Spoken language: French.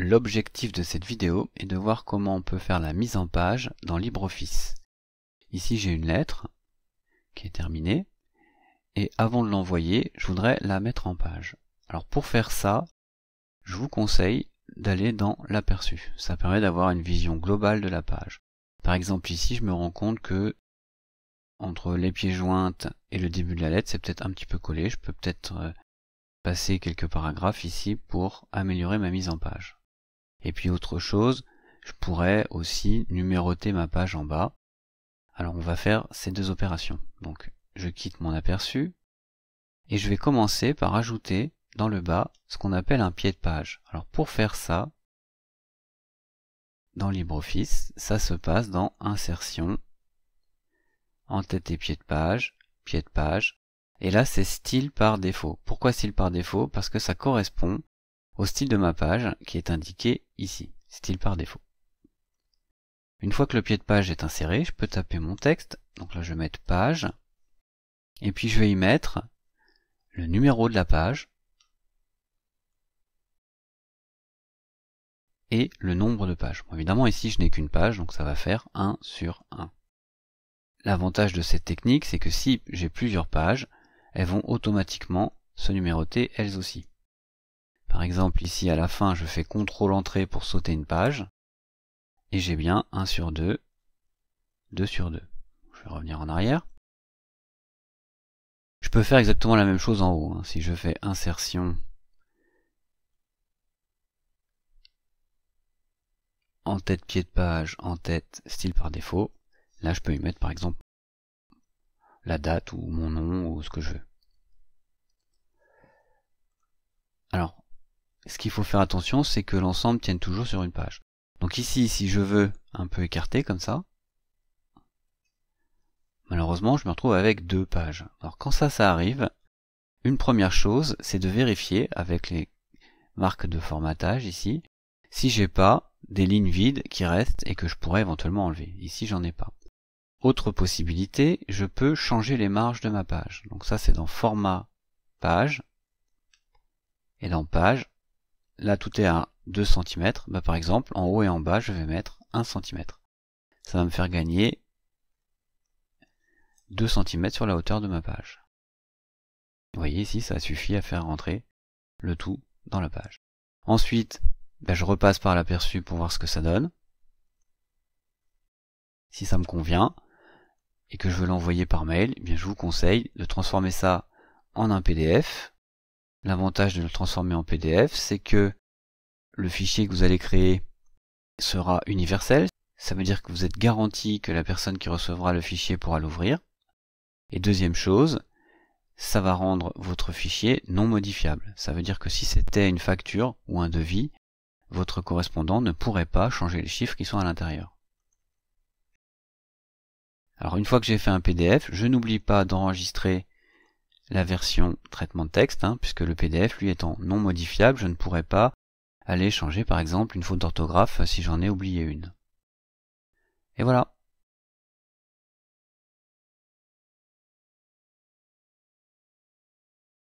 L'objectif de cette vidéo est de voir comment on peut faire la mise en page dans LibreOffice. Ici j'ai une lettre qui est terminée et avant de l'envoyer je voudrais la mettre en page. Alors pour faire ça je vous conseille d'aller dans l'aperçu. Ça permet d'avoir une vision globale de la page. Par exemple ici je me rends compte que entre les pieds jointes et le début de la lettre c'est peut-être un petit peu collé. Je peux peut-être euh, passer quelques paragraphes ici pour améliorer ma mise en page. Et puis autre chose, je pourrais aussi numéroter ma page en bas. Alors on va faire ces deux opérations. Donc je quitte mon aperçu et je vais commencer par ajouter dans le bas ce qu'on appelle un pied de page. Alors pour faire ça, dans LibreOffice, ça se passe dans Insertion, en tête et pied de page, pied de page. Et là, c'est style par défaut. Pourquoi style par défaut Parce que ça correspond au style de ma page qui est indiqué ici, style par défaut. Une fois que le pied de page est inséré, je peux taper mon texte, donc là je vais mettre page, et puis je vais y mettre le numéro de la page et le nombre de pages. évidemment ici je n'ai qu'une page, donc ça va faire 1 sur 1. L'avantage de cette technique, c'est que si j'ai plusieurs pages, elles vont automatiquement se numéroter elles aussi. Par exemple, ici à la fin, je fais CTRL entrée pour sauter une page. Et j'ai bien 1 sur 2, 2 sur 2. Je vais revenir en arrière. Je peux faire exactement la même chose en haut. Hein. Si je fais insertion en tête pied de page, en tête style par défaut, là je peux y mettre par exemple la date ou mon nom ou ce que je veux. ce qu'il faut faire attention, c'est que l'ensemble tienne toujours sur une page. Donc ici, si je veux un peu écarter comme ça, malheureusement, je me retrouve avec deux pages. Alors quand ça, ça arrive, une première chose, c'est de vérifier avec les marques de formatage ici, si j'ai pas des lignes vides qui restent et que je pourrais éventuellement enlever. Ici, j'en ai pas. Autre possibilité, je peux changer les marges de ma page. Donc ça, c'est dans format page, et dans page, là tout est à 2 cm, bah, par exemple, en haut et en bas, je vais mettre 1 cm. Ça va me faire gagner 2 cm sur la hauteur de ma page. Vous voyez ici, ça suffit à faire rentrer le tout dans la page. Ensuite, bah, je repasse par l'aperçu pour voir ce que ça donne. Si ça me convient et que je veux l'envoyer par mail, eh bien je vous conseille de transformer ça en un PDF L'avantage de le transformer en PDF, c'est que le fichier que vous allez créer sera universel. Ça veut dire que vous êtes garanti que la personne qui recevra le fichier pourra l'ouvrir. Et deuxième chose, ça va rendre votre fichier non modifiable. Ça veut dire que si c'était une facture ou un devis, votre correspondant ne pourrait pas changer les chiffres qui sont à l'intérieur. Alors une fois que j'ai fait un PDF, je n'oublie pas d'enregistrer la version traitement de texte, hein, puisque le PDF, lui, étant non modifiable, je ne pourrais pas aller changer, par exemple, une faute d'orthographe euh, si j'en ai oublié une. Et voilà,